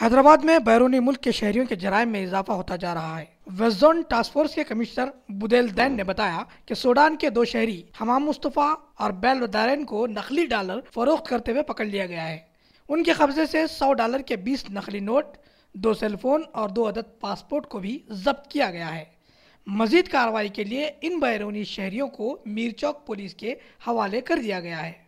हैदराबाद में बैरूनी मुल्क के शहरियों के जराय में इजाफा होता जा रहा है वेस्टर्न टास्क फोर्स के कमिश्नर बुदेल दैन ने बताया कि सूडान के दो शहरी हमाम मुस्तफ़ा और बैल दारेन को नकली डॉलर फरोख्त करते हुए पकड़ लिया गया है उनके कब्जे से 100 डॉलर के 20 नकली नोट दो सेलफोन और दो अदद पासपोर्ट को भी जब्त किया गया है मजीद कार्रवाई के लिए इन बैरूनी शहरियों को मीरचौक पुलिस के हवाले कर दिया गया है